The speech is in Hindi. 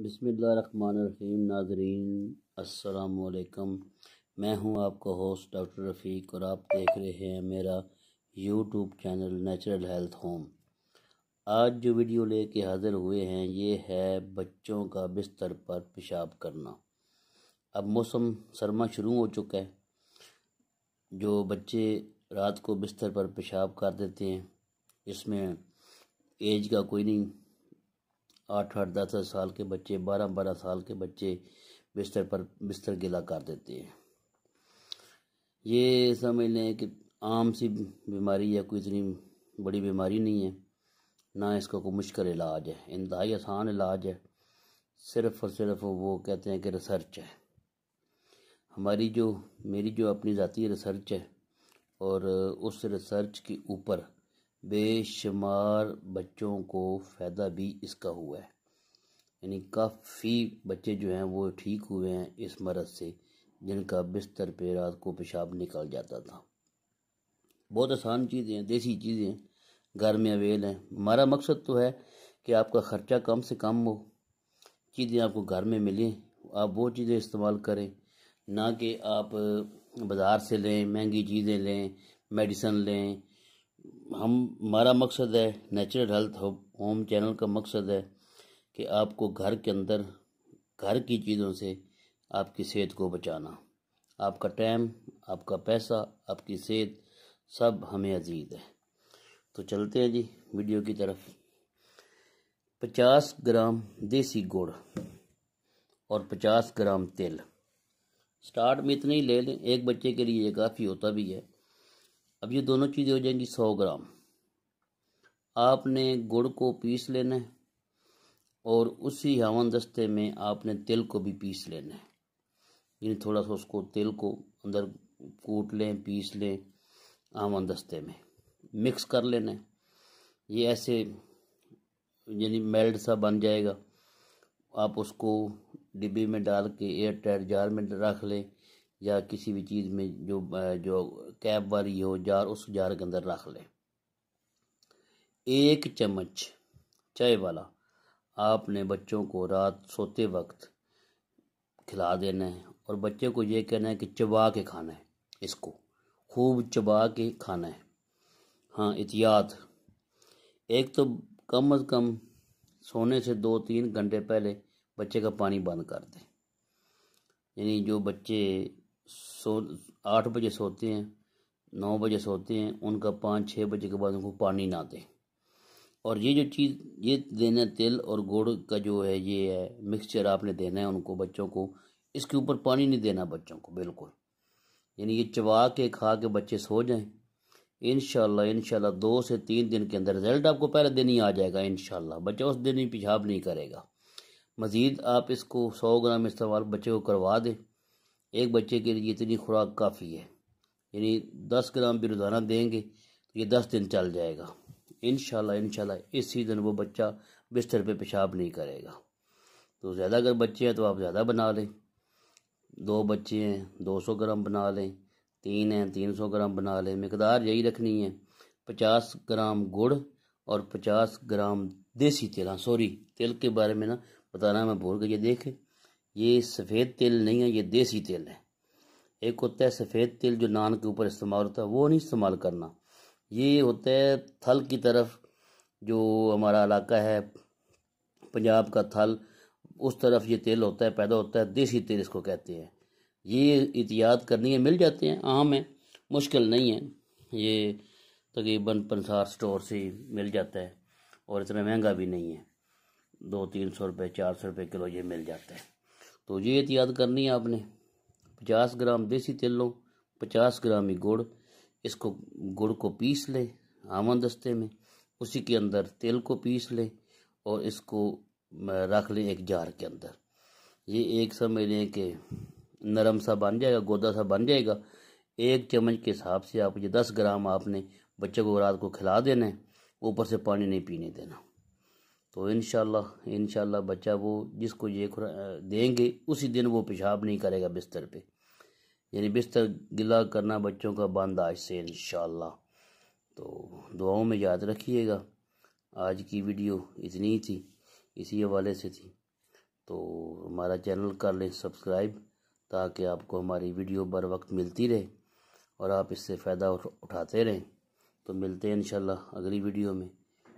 बिसमीम नाजरीन असलकम मैं हूं आपका होस्ट डॉक्टर रफ़ीक और आप देख रहे हैं मेरा YouTube channel natural health home आज जो वीडियो लेके हाज़िर हुए हैं ये है बच्चों का बिस्तर पर पेशाब करना अब मौसम सरमा शुरू हो चुका है जो बच्चे रात को बिस्तर पर पेशाब कर देते हैं इसमें एज का कोई नहीं आठ आठ दस दस साल के बच्चे बारह बारह साल के बच्चे बिस्तर पर बिस्तर गीला कर देते हैं ये समझ लें कि आम सी बीमारी या कोई इतनी बड़ी बीमारी नहीं है ना इसका कोई मुश्किल इलाज है इंतहाई आसान इलाज है सिर्फ और सिर्फ वो कहते हैं कि रिसर्च है हमारी जो मेरी जो अपनी ज़ाती रिसर्च है और उस रिसर्च के ऊपर बेशुमार बच्चों को फ़ायदा भी इसका हुआ है यानी काफ़ी बच्चे जो हैं वो ठीक हुए हैं इस मरद से जिनका बिस्तर पे रात को पेशाब निकल जाता था बहुत आसान चीज़ें हैं देसी चीज़ें घर में अवेल हैं हमारा मकसद तो है कि आपका ख़र्चा कम से कम हो चीज़ें आपको घर में मिलें आप वो चीज़ें इस्तेमाल करें ना कि आप बाज़ार से लें महंगी चीज़ें लें मेडिसन लें हम हमारा मकसद है नेचुरल हेल्थ होम चैनल का मकसद है कि आपको घर के अंदर घर की चीज़ों से आपकी सेहत को बचाना आपका टाइम आपका पैसा आपकी सेहत सब हमें अजीज है तो चलते हैं जी वीडियो की तरफ पचास ग्राम देसी गुड़ और पचास ग्राम तेल स्टार्ट में इतने ही ले लें एक बच्चे के लिए ये काफ़ी होता भी है अब ये दोनों चीज़ें हो जाएंगी सौ ग्राम आपने गुड़ को पीस लेना है और उसी हवन दस्ते में आपने तिल को भी पीस लेना है यानी थोड़ा सा उसको तिल को अंदर कूट लें पीस लें हवन दस्ते में मिक्स कर लेना है ये ऐसे यानी मेल्ट सा बन जाएगा आप उसको डिब्बे में डाल के एयर टाइट जार में रख लें या किसी भी चीज़ में जो जो कैप वाली हो जार उस जार के अंदर रख लें एक चम्मच चाय वाला आपने बच्चों को रात सोते वक्त खिला देना है और बच्चे को ये कहना है कि चबा के खाना है इसको खूब चबा के खाना है हाँ एहतियात एक तो कम अज़ कम सोने से दो तीन घंटे पहले बच्चे का पानी बंद कर दें यानी जो बच्चे सो आठ बजे सोते हैं नौ बजे सोते हैं उनका पाँच छः बजे के बाद उनको पानी ना दें और ये जो चीज़ ये देना तेल और गुड़ का जो है ये है मिक्सचर आपने देना है उनको बच्चों को इसके ऊपर पानी नहीं देना बच्चों को बिल्कुल यानी ये चबा के खा के बच्चे सो जाएं इन शाला दो से तीन दिन के अंदर रिजल्ट आपको पहले दिन ही आ जाएगा इन बच्चा उस दिन ही पिछाब नहीं करेगा मज़ीद आप इसको सौ ग्राम इस्तेमाल बच्चे को करवा दें एक बच्चे के लिए इतनी खुराक काफ़ी है यानी दस ग्राम भी रोज़ाना देंगे तो ये दस दिन चल जाएगा इन शाला इस सीज़न वो बच्चा बिस्तर पे पेशाब नहीं करेगा तो ज़्यादा अगर बच्चे हैं तो आप ज़्यादा बना लें दो बच्चे हैं दो सौ ग्राम बना लें तीन हैं तीन सौ ग्राम बना लें मकदार यही रखनी है पचास ग्राम गुड़ और पचास ग्राम देसी तेल सॉरी हाँ, तेल के बारे में ना बताना मैं भूल गई देखें ये सफ़ेद तेल नहीं है ये देसी तेल है एक होता है सफ़ेद तेल जो नान के ऊपर इस्तेमाल होता है वो नहीं इस्तेमाल करना ये होता है थल की तरफ जो हमारा इलाका है पंजाब का थल उस तरफ ये तेल होता है पैदा होता है देसी तेल इसको कहते हैं ये एहतियात करनी है मिल जाते हैं आम है मुश्किल नहीं है ये तकरीबन पंसार स्टोर से मिल जाता है और इतना महंगा भी नहीं है दो तीन सौ रुपये चार सौ रुपये किलो ये मिल जाता है तो ये एहतियात तो करनी है आपने पचास ग्राम देसी तेल लो पचास ग्राम ही गुड़ इसको गुड़ को पीस लें आमन दस्ते में उसी के अंदर तेल को पीस लें और इसको रख लें एक जार के अंदर ये एक समय लें कि नरम सा बन जाएगा गोदा सा बन जाएगा एक चम्मच के हिसाब से आप ये दस ग्राम आपने बच्चे को रात को खिला देना है ऊपर से पानी नहीं पीने देना तो इन इन बच्चा वो जिसको ये देंगे उसी दिन वो पेशाब नहीं करेगा बिस्तर पे यानी बिस्तर गिला करना बच्चों का बंद आज से इन तो दुआओं में याद रखिएगा आज की वीडियो इतनी ही थी इसी हवाले से थी तो हमारा चैनल कर लें सब्सक्राइब ताकि आपको हमारी वीडियो बर वक्त मिलती रहे और आप इससे फ़ायदा उठाते रहें तो मिलते हैं इन अगली वीडियो में